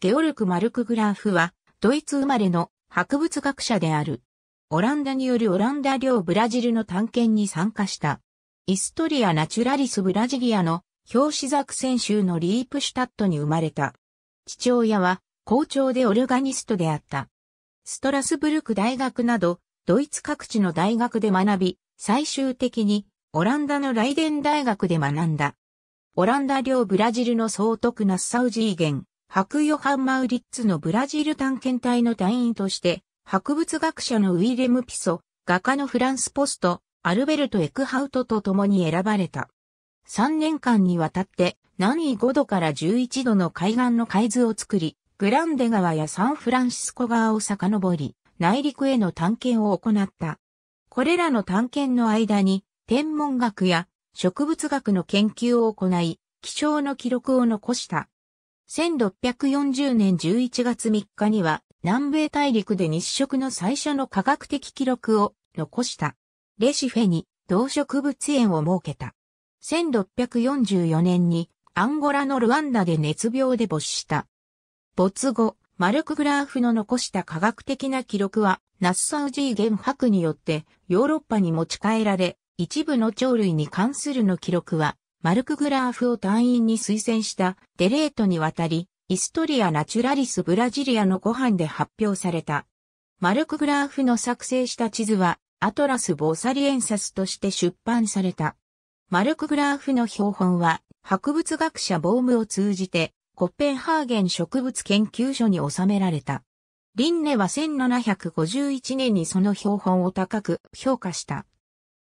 ゲオルク・マルク・グラーフは、ドイツ生まれの博物学者である。オランダによるオランダ領ブラジルの探検に参加した。イストリア・ナチュラリス・ブラジリアの表紙作戦州のリープシュタットに生まれた。父親は校長でオルガニストであった。ストラスブルク大学など、ドイツ各地の大学で学び、最終的にオランダのライデン大学で学んだ。オランダ領ブラジルの総督ナッサウジーゲン、白ヨハン・マウリッツのブラジル探検隊の隊員として、博物学者のウィレム・ピソ、画家のフランス・ポスト、アルベルト・エクハウトと共に選ばれた。3年間にわたって、南緯5度から11度の海岸の海図を作り、グランデ川やサンフランシスコ川を遡り、内陸への探検を行った。これらの探検の間に、天文学や植物学の研究を行い、気象の記録を残した。1640年11月3日には南米大陸で日食の最初の科学的記録を残した。レシフェに動植物園を設けた。1644年にアンゴラのルワンダで熱病で没した。没後、マルク・グラーフの残した科学的な記録は、ナッサウジー原博によってヨーロッパに持ち帰られ、一部の鳥類に関するの記録はマルク・グラーフを隊員に推薦したデレートに渡り、イストリア・ナチュラリス・ブラジリアのご飯で発表された。マルク・グラーフの作成した地図は、アトラス・ボーサリエンサスとして出版された。マルク・グラーフの標本は、博物学者ボームを通じて、コッペンハーゲン植物研究所に収められた。リンネは1751年にその標本を高く評価した。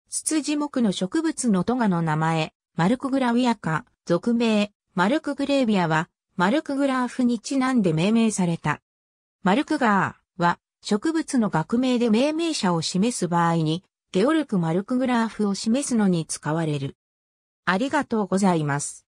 筒ツ木の植物のトガの名前、マルクグラウィアか、俗名、マルクグレービアは、マルクグラーフにちなんで命名された。マルクガーは、植物の学名で命名者を示す場合に、ゲオルク・マルクグラーフを示すのに使われる。ありがとうございます。